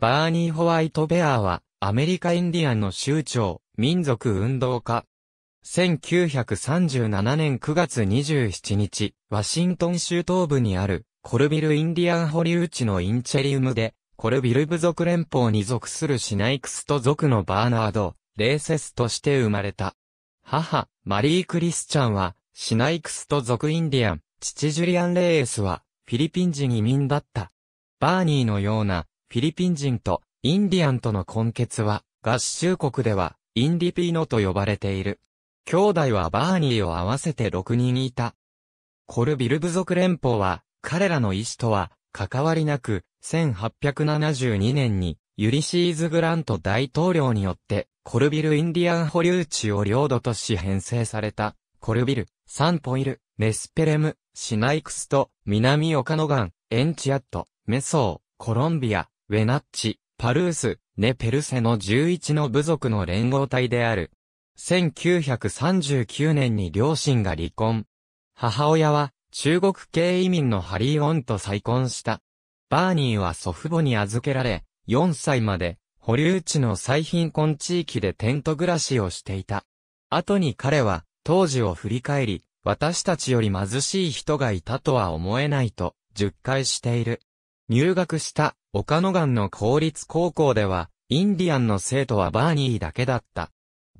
バーニー・ホワイト・ベアーは、アメリカインディアンの州長、民族運動家。1937年9月27日、ワシントン州東部にある、コルビル・インディアン保留地のインチェリウムで、コルビル部族連邦に属するシナイクスト族のバーナード、レーセスとして生まれた。母、マリー・クリスチャンは、シナイクスト族インディアン、父ジュリアン・レーエスは、フィリピン人移民だった。バーニーのような、フィリピン人とインディアンとの根血は、合衆国では、インディピーノと呼ばれている。兄弟はバーニーを合わせて6人いた。コルビル部族連邦は、彼らの意志とは、関わりなく、1872年に、ユリシーズ・グラント大統領によって、コルビル・インディアン保留地を領土とし編成された、コルビル、サンポイル、ネスペレム、シナイクスと、南オカノガン、エンチアット、メソー、コロンビア、ウェナッチ、パルース、ネペルセの11の部族の連合体である。1939年に両親が離婚。母親は中国系移民のハリー・オンと再婚した。バーニーは祖父母に預けられ、4歳まで保留地の最貧困地域でテント暮らしをしていた。後に彼は当時を振り返り、私たちより貧しい人がいたとは思えないと、述回している。入学した岡野岩の公立高校では、インディアンの生徒はバーニーだけだった。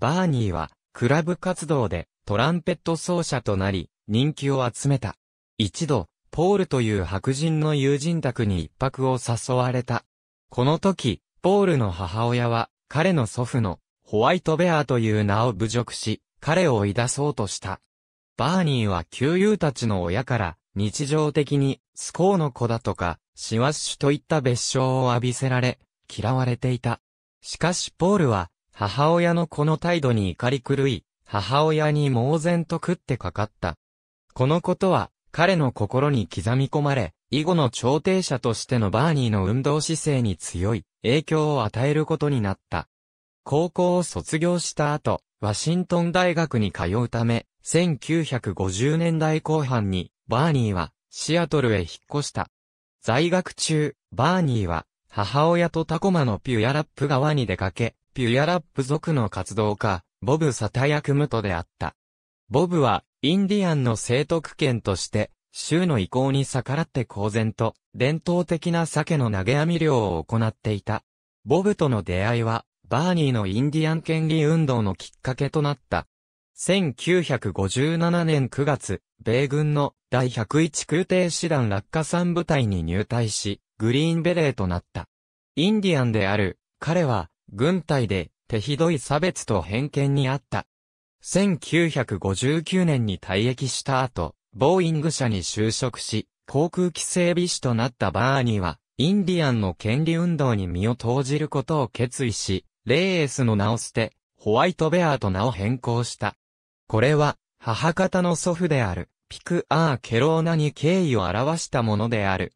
バーニーは、クラブ活動でトランペット奏者となり、人気を集めた。一度、ポールという白人の友人宅に一泊を誘われた。この時、ポールの母親は、彼の祖父のホワイトベアという名を侮辱し、彼を追い出そうとした。バーニーは旧友たちの親から、日常的に、スコーの子だとか、シワッシュといった別称を浴びせられ、嫌われていた。しかしポールは、母親のこの態度に怒り狂い、母親に猛然と食ってかかった。このことは、彼の心に刻み込まれ、以後の調停者としてのバーニーの運動姿勢に強い影響を与えることになった。高校を卒業した後、ワシントン大学に通うため、1950年代後半に、バーニーはシアトルへ引っ越した。在学中、バーニーは、母親とタコマのピュアラップ側に出かけ、ピュアラップ族の活動家、ボブ・サタヤクムトであった。ボブは、インディアンの生徳権として、州の意向に逆らって公然と、伝統的な鮭の投げ網漁を行っていた。ボブとの出会いは、バーニーのインディアン権利運動のきっかけとなった。1957年9月、米軍の第101空挺師団落下3部隊に入隊し、グリーンベレーとなった。インディアンである、彼は、軍隊で、手ひどい差別と偏見にあった。1959年に退役した後、ボーイング社に就職し、航空機整備士となったバーニーは、インディアンの権利運動に身を投じることを決意し、レーエースの名を捨て、ホワイトベアーと名を変更した。これは、母方の祖父である、ピク・アー・ケローナに敬意を表したものである。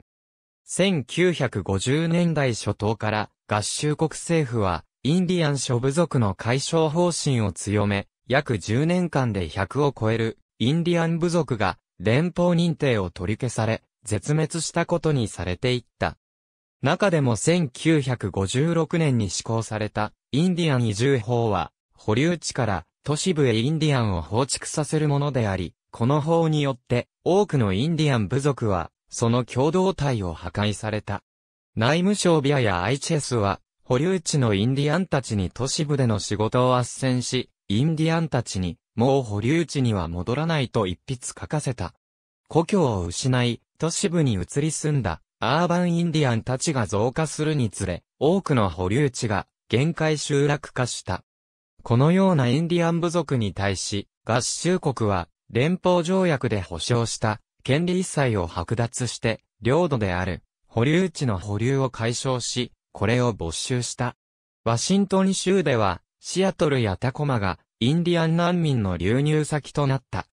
1950年代初頭から、合衆国政府は、インディアン諸部族の解消方針を強め、約10年間で100を超える、インディアン部族が、連邦認定を取り消され、絶滅したことにされていった。中でも1956年に施行された、インディアン移住法は、保留地から都市部へインディアンを放逐させるものであり、この法によって多くのインディアン部族はその共同体を破壊された。内務省ビアや IHS は保留地のインディアンたちに都市部での仕事を斡旋し、インディアンたちにもう保留地には戻らないと一筆書かせた。故郷を失い、都市部に移り住んだアーバンインディアンたちが増加するにつれ、多くの保留地が限界集落化した。このようなインディアン部族に対し、合衆国は、連邦条約で保障した、権利一切を剥奪して、領土である、保留地の保留を解消し、これを没収した。ワシントン州では、シアトルやタコマが、インディアン難民の流入先となった。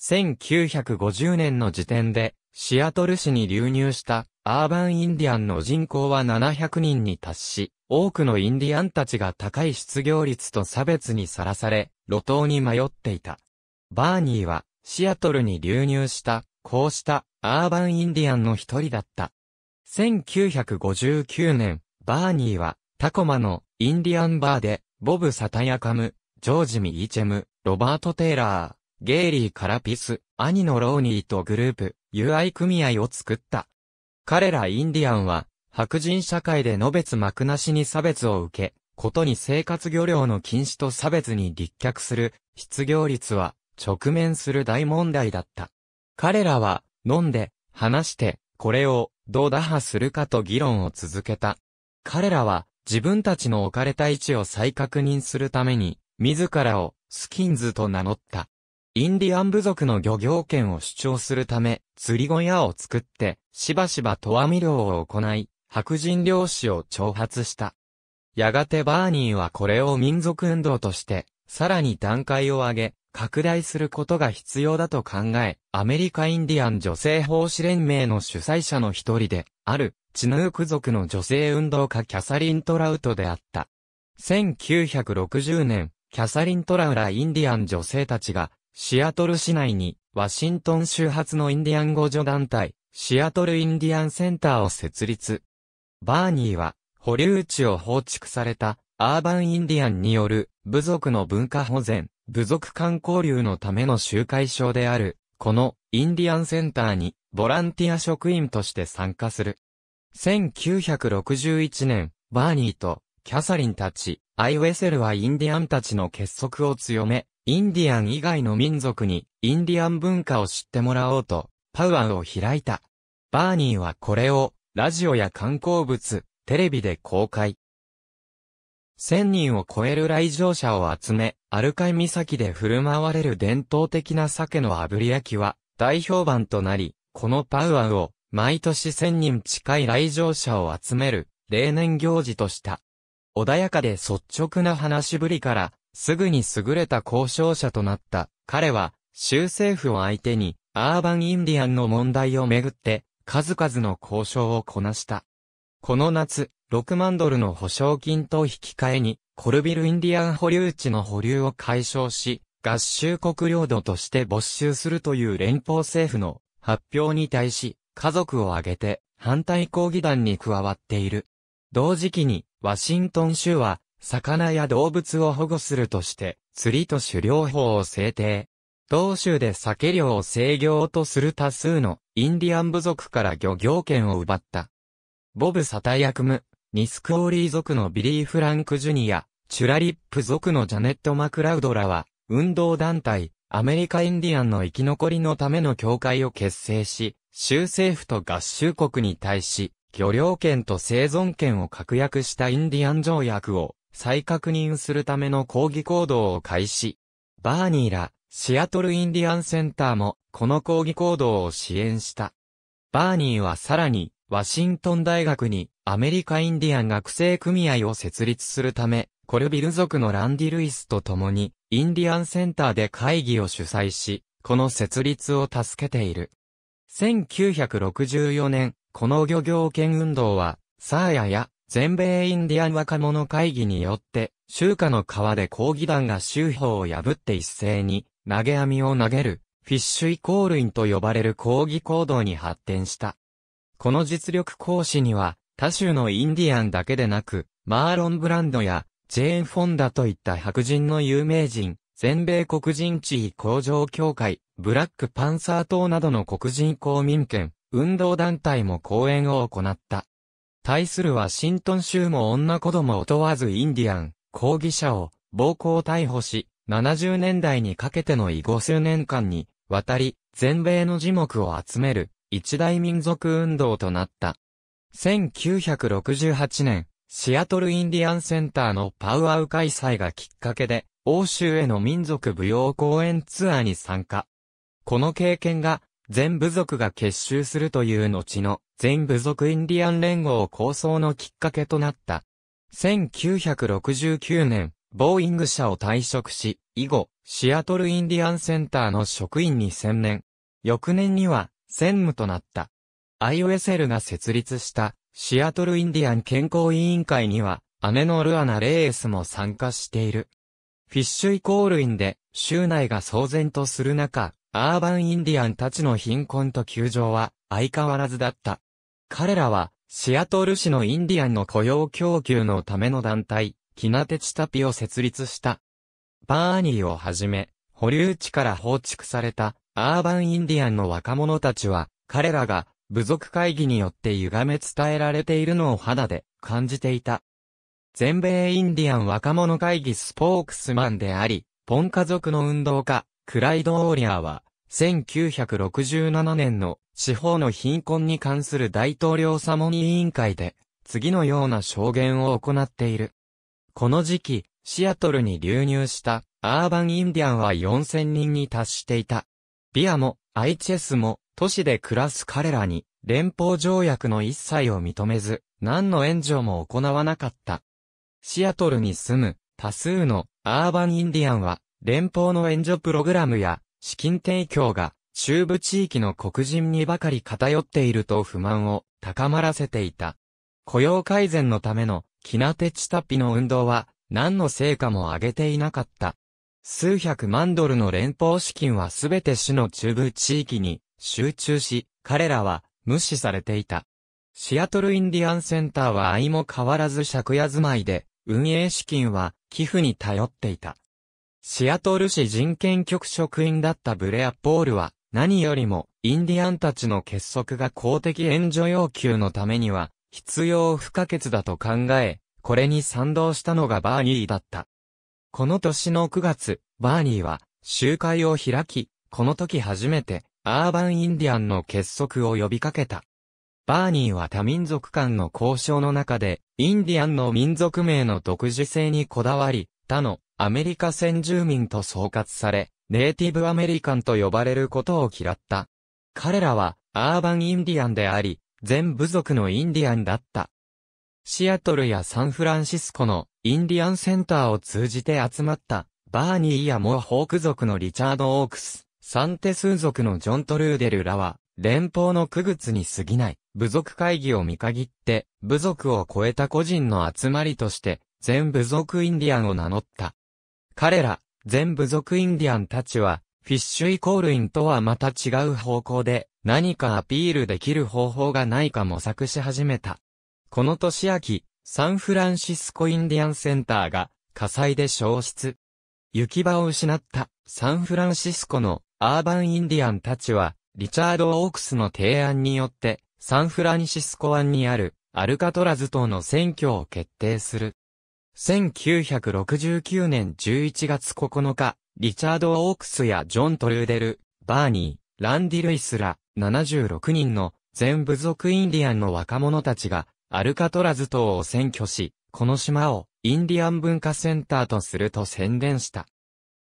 1950年の時点で、シアトル市に流入したアーバンインディアンの人口は700人に達し、多くのインディアンたちが高い失業率と差別にさらされ、路頭に迷っていた。バーニーは、シアトルに流入した、こうしたアーバンインディアンの一人だった。1959年、バーニーは、タコマのインディアンバーで、ボブ・サタヤカム、ジョージ・ミーチェム、ロバート・テイラー、ゲイリー・カラピス、兄のローニーとグループ、UI 組合を作った。彼らインディアンは、白人社会でのつ幕なしに差別を受け、ことに生活漁業の禁止と差別に立脚する、失業率は、直面する大問題だった。彼らは、飲んで、話して、これを、どう打破するかと議論を続けた。彼らは、自分たちの置かれた位置を再確認するために、自らを、スキンズと名乗った。インディアン部族の漁業権を主張するため、釣り小屋を作って、しばしばとわみ漁を行い、白人漁師を挑発した。やがてバーニーはこれを民族運動として、さらに段階を上げ、拡大することが必要だと考え、アメリカインディアン女性奉仕連盟の主催者の一人で、ある、チヌーク族の女性運動家キャサリン・トラウトであった。1960年、キャサリン・トラウラインディアン女性たちが、シアトル市内に、ワシントン州発のインディアン語助団体、シアトルインディアンセンターを設立。バーニーは、保留地を放築された、アーバンインディアンによる、部族の文化保全、部族観光流のための集会所である、この、インディアンセンターに、ボランティア職員として参加する。1961年、バーニーと、キャサリンたち、アイウェセルはインディアンたちの結束を強め、インディアン以外の民族にインディアン文化を知ってもらおうと、パウアンを開いた。バーニーはこれを、ラジオや観光物、テレビで公開。1000人を超える来場者を集め、アルカイ岬で振る舞われる伝統的な鮭の炙り焼きは、大評判となり、このパウアンを、毎年1000人近い来場者を集める、例年行事とした。穏やかで率直な話しぶりから、すぐに優れた交渉者となった。彼は、州政府を相手に、アーバンインディアンの問題をめぐって、数々の交渉をこなした。この夏、6万ドルの保証金と引き換えに、コルビルインディアン保留地の保留を解消し、合衆国領土として没収するという連邦政府の発表に対し、家族を挙げて反対抗議団に加わっている。同時期に、ワシントン州は魚や動物を保護するとして、釣りと狩猟法を制定。同州で酒漁を制御とする多数のインディアン部族から漁業権を奪った。ボブ・サタヤクム、ニスクオーリー族のビリー・フランク・ジュニア、チュラリップ族のジャネット・マクラウドらは、運動団体、アメリカインディアンの生き残りのための協会を結成し、州政府と合衆国に対し、漁業権と生存権を確約したインディアン条約を再確認するための抗議行動を開始。バーニーら、シアトルインディアンセンターも、この抗議行動を支援した。バーニーはさらに、ワシントン大学に、アメリカインディアン学生組合を設立するため、コルビル族のランディ・ルイスと共に、インディアンセンターで会議を主催し、この設立を助けている。1964年、この漁業権運動は、サーヤや全米インディアン若者会議によって、州下の川で抗議団が州法を破って一斉に、投げ網を投げる、フィッシュイコールインと呼ばれる抗議行動に発展した。この実力行使には、他州のインディアンだけでなく、マーロン・ブランドや、ジェーン・フォンダといった白人の有名人、全米黒人地位向上協会、ブラックパンサー党などの黒人公民権、運動団体も講演を行った。対するワシントン州も女子供を問わずインディアン、抗議者を暴行逮捕し、70年代にかけての以後数年間に、渡り、全米の樹木を集める、一大民族運動となった。1968年、シアトルインディアンセンターのパウアウ開催がきっかけで、欧州への民族舞踊公演ツアーに参加。この経験が、全部族が結集するという後の全部族インディアン連合構想のきっかけとなった。1969年、ボーイング社を退職し、以後、シアトルインディアンセンターの職員に専念。翌年には、専務となった。IOSL が設立した、シアトルインディアン健康委員会には、姉のルアナ・レイエスも参加している。フィッシュイコールインで、州内が騒然とする中、アーバンインディアンたちの貧困と窮状は相変わらずだった。彼らは、シアトル市のインディアンの雇用供給のための団体、キナテチタピを設立した。バーニーをはじめ、保留地から放逐されたアーバンインディアンの若者たちは、彼らが部族会議によって歪め伝えられているのを肌で感じていた。全米インディアン若者会議スポークスマンであり、ポン家族の運動家、クライド・オーリアーは、1967年の司法の貧困に関する大統領サモニ委員会で、次のような証言を行っている。この時期、シアトルに流入したアーバンインディアンは4000人に達していた。ビアもアイチェスも都市で暮らす彼らに連邦条約の一切を認めず、何の援助も行わなかった。シアトルに住む多数のアーバンインディアンは連邦の援助プログラムや資金提供が中部地域の黒人にばかり偏っていると不満を高まらせていた。雇用改善のためのキナテチタピの運動は何の成果も上げていなかった。数百万ドルの連邦資金はすべて市の中部地域に集中し、彼らは無視されていた。シアトルインディアンセンターは相も変わらず借家住まいで、運営資金は寄付に頼っていた。シアトル市人権局職員だったブレア・ポールは、何よりも、インディアンたちの結束が公的援助要求のためには、必要不可欠だと考え、これに賛同したのがバーニーだった。この年の9月、バーニーは、集会を開き、この時初めて、アーバンインディアンの結束を呼びかけた。バーニーは多民族間の交渉の中で、インディアンの民族名の独自性にこだわり、他のアメリカ先住民と総括され、ネイティブアメリカンと呼ばれることを嫌った。彼らはアーバンインディアンであり、全部族のインディアンだった。シアトルやサンフランシスコのインディアンセンターを通じて集まったバーニーやモアホーク族のリチャード・オークス、サンテス族のジョン・トルーデルらは連邦の区別に過ぎない部族会議を見限って部族を超えた個人の集まりとして全部族インディアンを名乗った。彼ら、全部族インディアンたちは、フィッシュイコールインとはまた違う方向で、何かアピールできる方法がないか模索し始めた。この年秋、サンフランシスコインディアンセンターが火災で消失。行き場を失ったサンフランシスコのアーバンインディアンたちはリチャード・オークスの提案によってサンフランシスコ湾にあるアルカトラズ島の選挙を決定する。1969年11月9日、リチャード・オークスやジョン・トルーデル、バーニー、ランディ・ルイスら76人の全部族インディアンの若者たちがアルカトラズ島を占拠し、この島をインディアン文化センターとすると宣伝した。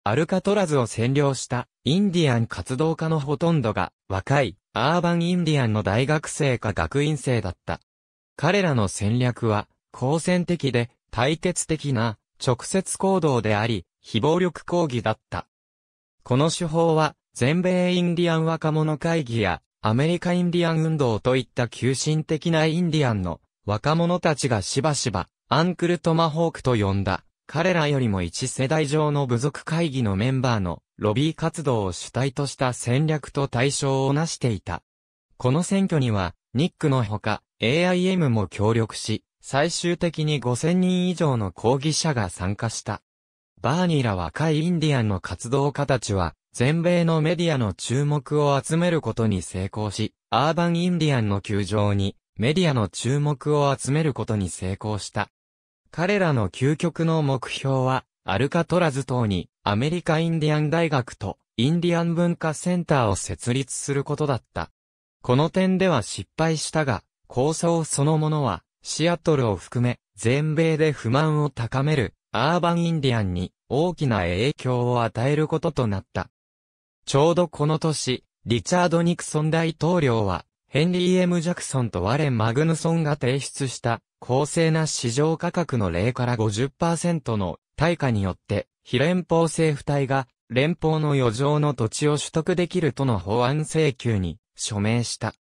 アルカトラズを占領したインディアン活動家のほとんどが若いアーバンインディアンの大学生か学院生だった。彼らの戦略は好戦的で対決的な直接行動であり、非暴力抗議だった。この手法は、全米インディアン若者会議や、アメリカインディアン運動といった急進的なインディアンの若者たちがしばしば、アンクルトマホークと呼んだ、彼らよりも一世代上の部族会議のメンバーのロビー活動を主体とした戦略と対象をなしていた。この選挙には、ニックのほか、AIM も協力し、最終的に5000人以上の抗議者が参加した。バーニーら若いインディアンの活動家たちは、全米のメディアの注目を集めることに成功し、アーバンインディアンの球場に、メディアの注目を集めることに成功した。彼らの究極の目標は、アルカトラズ島にアメリカインディアン大学とインディアン文化センターを設立することだった。この点では失敗したが、構想そのものはシアトルを含め、全米で不満を高める、アーバンインディアンに大きな影響を与えることとなった。ちょうどこの年、リチャード・ニクソン大統領は、ヘンリー・ M・ ジャクソンとワレン・マグヌソンが提出した、公正な市場価格の0から50%の対価によって、非連邦政府体が、連邦の余剰の土地を取得できるとの法案請求に署名した。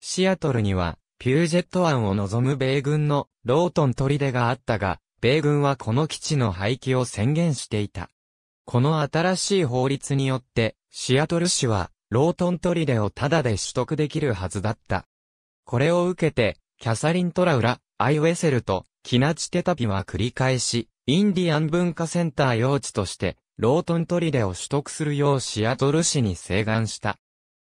シアトルには、ピュージェット湾を望む米軍のロートン砦があったが、米軍はこの基地の廃棄を宣言していた。この新しい法律によって、シアトル市は、ロートン砦をタダで取得できるはずだった。これを受けて、キャサリン・トラウラ、アイ・ウェセルと、キナチ・テタピは繰り返し、インディアン文化センター用地として、ロートン砦を取得するようシアトル市に請願した。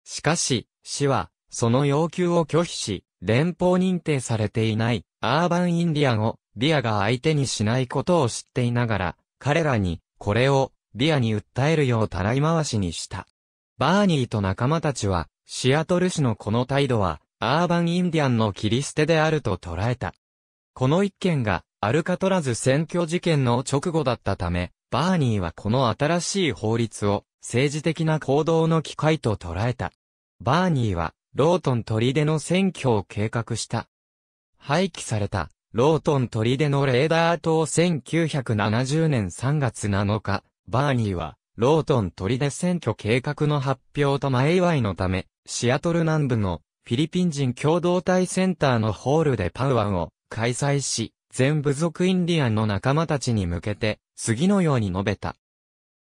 しかし、市は、その要求を拒否し、連邦認定されていないアーバンインディアンをディアが相手にしないことを知っていながら、彼らにこれをディアに訴えるようたらい回しにした。バーニーと仲間たちは、シアトル市のこの態度は、アーバンインディアンの切り捨てであると捉えた。この一件が、アルカトラズ選挙事件の直後だったため、バーニーはこの新しい法律を、政治的な行動の機会と捉えた。バーニーは、ロートン砦の選挙を計画した。廃棄された、ロートン砦のレーダー島1970年3月7日、バーニーは、ロートン砦選挙計画の発表と前祝いのため、シアトル南部のフィリピン人共同体センターのホールでパウアンを開催し、全部族インディアンの仲間たちに向けて、次のように述べた。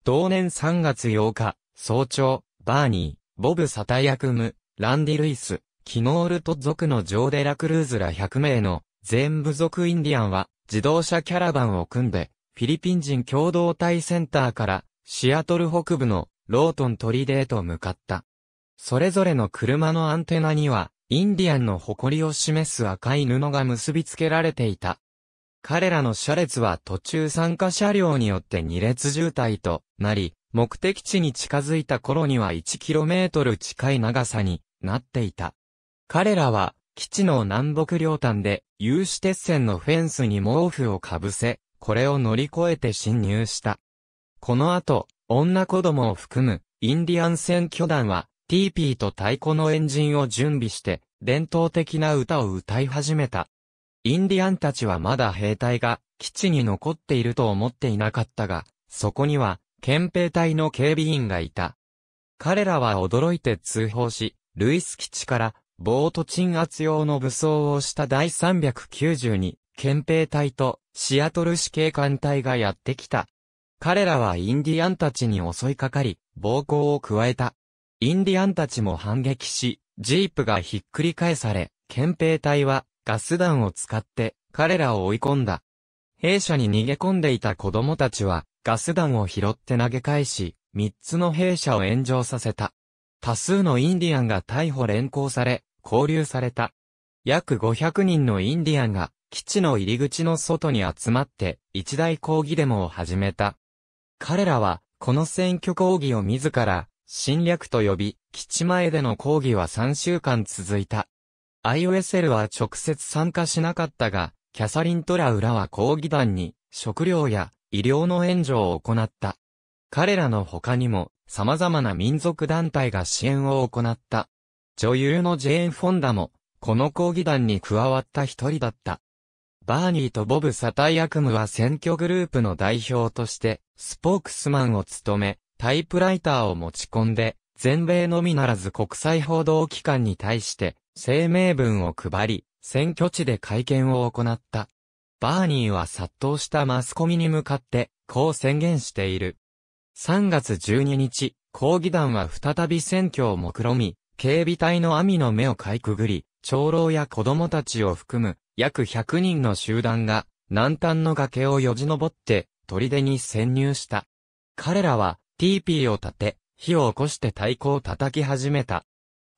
同年3月8日、早朝、バーニー、ボブ・サタヤクム、ランディ・ルイス、キノールト族のジョーデラクルーズら100名の全部族インディアンは自動車キャラバンを組んでフィリピン人共同体センターからシアトル北部のロートントリデーと向かった。それぞれの車のアンテナにはインディアンの誇りを示す赤い布が結びつけられていた。彼らの車列は途中参加車両によって2列渋滞となり、目的地に近づいた頃には 1km 近い長さになっていた。彼らは、基地の南北両端で、有刺鉄線のフェンスに毛布をかぶせ、これを乗り越えて侵入した。この後、女子供を含む、インディアン選挙団は、TP と太鼓のエンジンを準備して、伝統的な歌を歌い始めた。インディアンたちはまだ兵隊が基地に残っていると思っていなかったが、そこには憲兵隊の警備員がいた。彼らは驚いて通報し、ルイス基地から、ボート鎮圧用の武装をした第392憲兵隊とシアトル市警官隊がやってきた。彼らはインディアンたちに襲いかかり、暴行を加えた。インディアンたちも反撃し、ジープがひっくり返され、憲兵隊はガス弾を使って彼らを追い込んだ。兵舎に逃げ込んでいた子供たちはガス弾を拾って投げ返し、三つの兵舎を炎上させた。多数のインディアンが逮捕連行され、拘留された。約500人のインディアンが基地の入り口の外に集まって一大抗議デモを始めた。彼らはこの選挙抗議を自ら侵略と呼び、基地前での抗議は3週間続いた。IOSL は直接参加しなかったが、キャサリン・トラウラは抗議団に食料や医療の援助を行った。彼らの他にも、様々な民族団体が支援を行った。女優のジェーン・フォンダも、この抗議団に加わった一人だった。バーニーとボブ・サタイアクムは選挙グループの代表として、スポークスマンを務め、タイプライターを持ち込んで、全米のみならず国際報道機関に対して、声明文を配り、選挙地で会見を行った。バーニーは殺到したマスコミに向かって、こう宣言している。3月12日、抗議団は再び選挙を目論み、警備隊の網の目をかいくぐり、長老や子供たちを含む約100人の集団が南端の崖をよじ登って砦に潜入した。彼らは TP を立て、火を起こして太鼓を叩き始めた。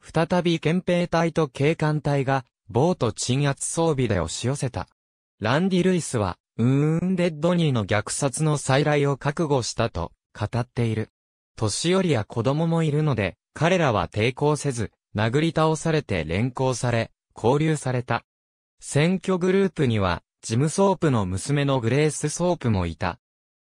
再び憲兵隊と警官隊が、ボート鎮圧装備で押し寄せた。ランディ・ルイスは、ウーンデッドニーの虐殺の再来を覚悟したと語っている。年寄りや子供もいるので、彼らは抵抗せず、殴り倒されて連行され、交流された。選挙グループには、ジム・ソープの娘のグレース・ソープもいた。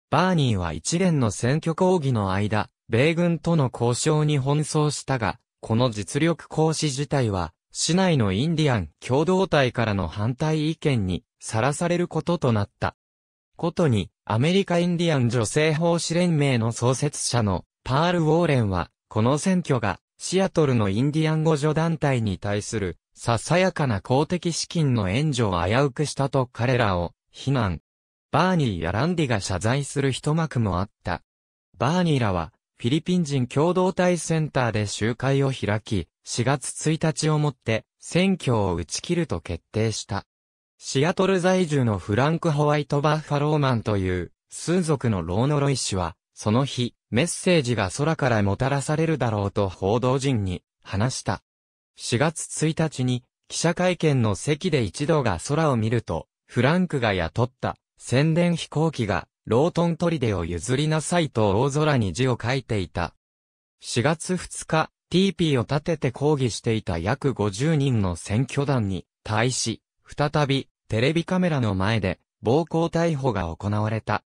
バーニーは一連の選挙抗議の間、米軍との交渉に奔走したが、この実力行使自体は、市内のインディアン共同体からの反対意見にさらされることとなった。ことに、アメリカインディアン女性法師連盟の創設者のパール・ウォーレンは、この選挙がシアトルのインディアン語助団体に対するささやかな公的資金の援助を危うくしたと彼らを非難。バーニーやランディが謝罪する一幕もあった。バーニーらは、フィリピン人共同体センターで集会を開き、4月1日をもって選挙を打ち切ると決定した。シアトル在住のフランク・ホワイト・バッファローマンという数族のローノロイ氏は、その日、メッセージが空からもたらされるだろうと報道陣に話した。4月1日に記者会見の席で一度が空を見ると、フランクが雇った宣伝飛行機がロートンデを譲りなさいと大空に字を書いていた。4月2日、TP を立てて抗議していた約50人の選挙団に対し、再びテレビカメラの前で暴行逮捕が行われた。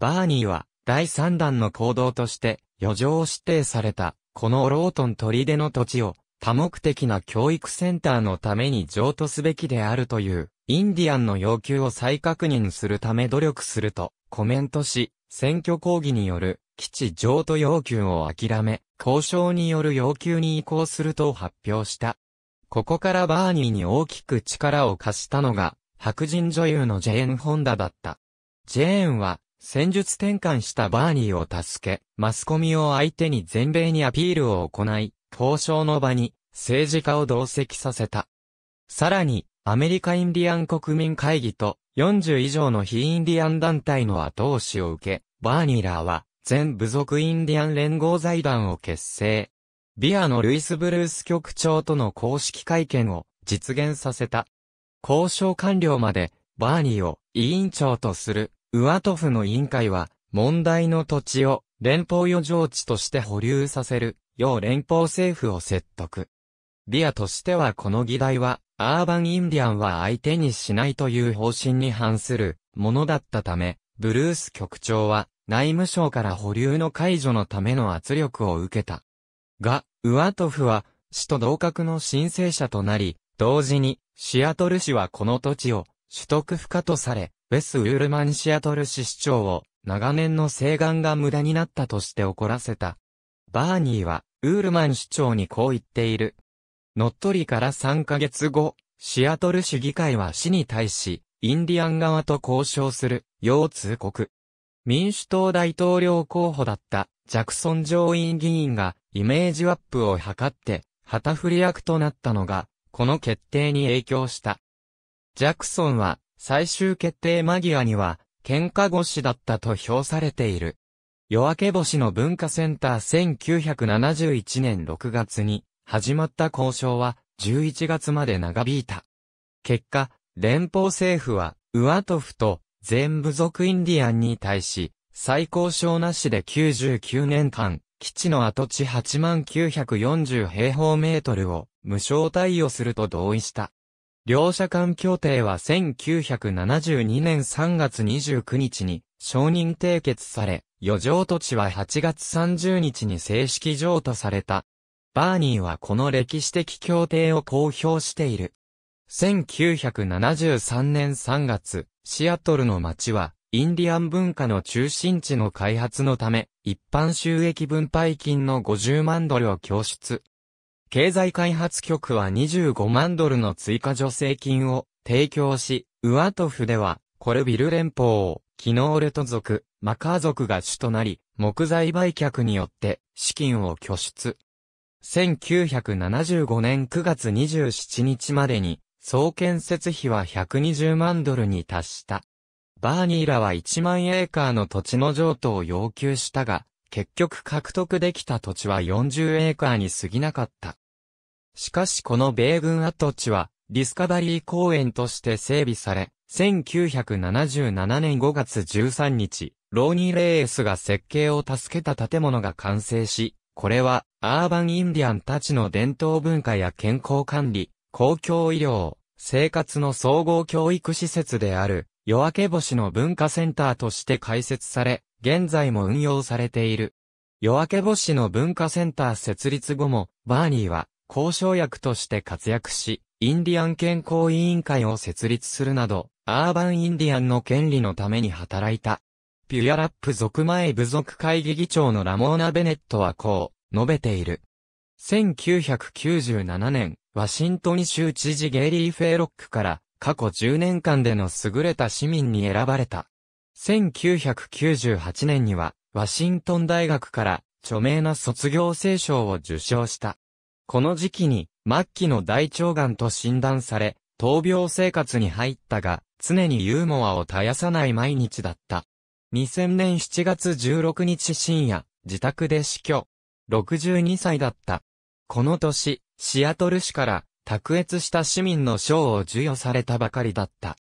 バーニーは第3弾の行動として余剰指定されたこのロートン砦の土地を多目的な教育センターのために譲渡すべきであるというインディアンの要求を再確認するため努力するとコメントし、選挙抗議による基地譲渡要求を諦め、交渉による要求に移行すると発表した。ここからバーニーに大きく力を貸したのが、白人女優のジェーン・ホンダだった。ジェーンは、戦術転換したバーニーを助け、マスコミを相手に全米にアピールを行い、交渉の場に政治家を同席させた。さらに、アメリカインディアン国民会議と40以上の非インディアン団体の後押しを受け、バーニーラーは全部族インディアン連合財団を結成。ビアのルイス・ブルース局長との公式会見を実現させた。交渉完了までバーニーを委員長とするウアトフの委員会は問題の土地を連邦余剰地として保留させるよう連邦政府を説得。ビアとしてはこの議題はアーバンインディアンは相手にしないという方針に反するものだったため、ブルース局長は内務省から保留の解除のための圧力を受けた。が、ウアトフは、市と同格の申請者となり、同時に、シアトル市はこの土地を、取得不可とされ、ウェス・ウールマンシアトル市市長を、長年の請願が無駄になったとして怒らせた。バーニーは、ウールマン市長にこう言っている。乗っ取りから3ヶ月後、シアトル市議会は市に対し、インディアン側と交渉する、要通告。民主党大統領候補だったジャクソン上院議員がイメージアップを図って旗振り役となったのが、この決定に影響した。ジャクソンは最終決定間際には喧嘩腰だったと評されている。夜明け星の文化センター1971年6月に始まった交渉は11月まで長引いた。結果、連邦政府は、ウアトフと全部族インディアンに対し、最高賞なしで99年間、基地の跡地8940平方メートルを無償貸与すると同意した。両者間協定は1972年3月29日に承認締結され、余剰土地は8月30日に正式譲渡された。バーニーはこの歴史的協定を公表している。1973年3月、シアトルの街は、インディアン文化の中心地の開発のため、一般収益分配金の50万ドルを拠出。経済開発局は25万ドルの追加助成金を提供し、ウアトフでは、コルビル連邦を、キノールト族、マカー族が主となり、木材売却によって資金を拠出。1975年9月27日までに総建設費は120万ドルに達した。バーニーらは1万エーカーの土地の譲渡を要求したが、結局獲得できた土地は40エーカーに過ぎなかった。しかしこの米軍跡地は、ディスカバリー公園として整備され、1977年5月13日、ローニー・レースが設計を助けた建物が完成し、これは、アーバンインディアンたちの伝統文化や健康管理、公共医療、生活の総合教育施設である、夜明け星の文化センターとして開設され、現在も運用されている。夜明け星の文化センター設立後も、バーニーは、交渉役として活躍し、インディアン健康委員会を設立するなど、アーバンインディアンの権利のために働いた。ピュアラップ族前部族会議議長のラモーナ・ベネットはこう、述べている。1997年、ワシントン州知事ゲイリー・フェイロックから過去10年間での優れた市民に選ばれた。1998年には、ワシントン大学から著名な卒業生賞を受賞した。この時期に、末期の大腸がんと診断され、闘病生活に入ったが、常にユーモアを絶やさない毎日だった。2000年7月16日深夜、自宅で死去。62歳だった。この年、シアトル市から卓越した市民の賞を授与されたばかりだった。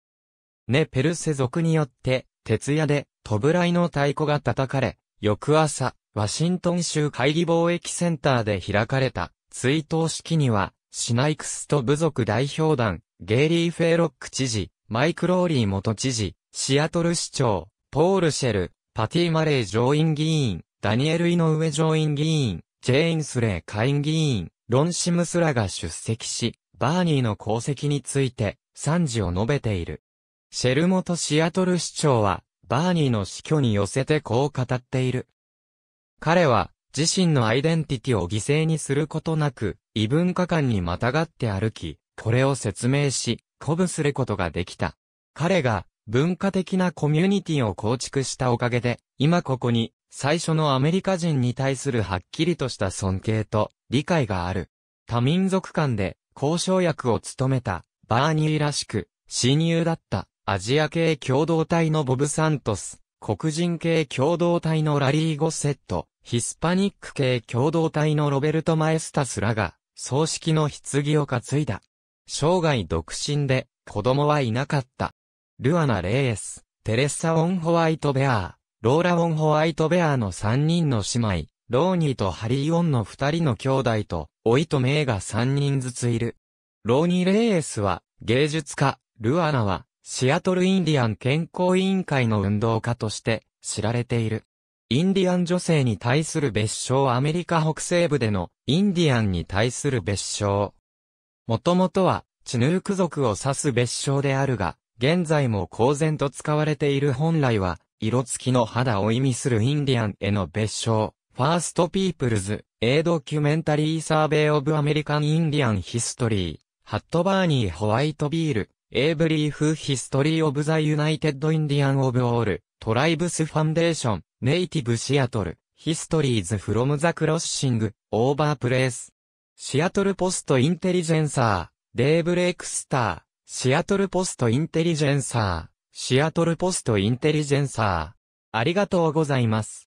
ネ・ペルセ族によって、徹夜で、トブライの太鼓が叩かれ、翌朝、ワシントン州会議貿易センターで開かれた、追悼式には、シナイクスト部族代表団、ゲイリー・フェーロック知事、マイク・ローリー元知事、シアトル市長、ポール・シェル、パティ・マレー上院議員、ダニエル・イノウエ上院議員、ジェインスレー下院議員、ロンシムスらが出席し、バーニーの功績について、賛辞を述べている。シェルモとシアトル市長は、バーニーの死去に寄せてこう語っている。彼は、自身のアイデンティティを犠牲にすることなく、異文化間にまたがって歩き、これを説明し、鼓舞することができた。彼が、文化的なコミュニティを構築したおかげで、今ここに最初のアメリカ人に対するはっきりとした尊敬と理解がある。多民族間で交渉役を務めたバーニーらしく親友だったアジア系共同体のボブ・サントス、黒人系共同体のラリー・ゴセット、ヒスパニック系共同体のロベルト・マエスタスらが葬式の棺を担いだ。生涯独身で子供はいなかった。ルアナ・レイエス、テレッサ・オン・ホワイト・ベアー。ローラ・オン・ホワイト・ベアーの3人の姉妹、ローニーとハリー・オンの2人の兄弟と、老いとメイが3人ずついる。ローニー・レースは、芸術家、ルアナは、シアトル・インディアン健康委員会の運動家として知られている。インディアン女性に対する別称アメリカ北西部でのインディアンに対する別称。もともとはチヌーク族を指す別称であるが、現在も公然と使われている本来は色付きの肌を意味するインディアンへの別称、ファーストピープルズ、A ドキュメンタリーサーベイオブアメリカンインディアンヒストリー、ハットバーニーホワイトビール、A Brief History of the United Indian of All, Tribes Foundation, Native Seattle, Histories from the Crossing, Over Place, Seattle Post Intelligencer, Daybreak Star, Seattle Post Intelligencer, シアトルポストインテリジェンサー。ありがとうございます。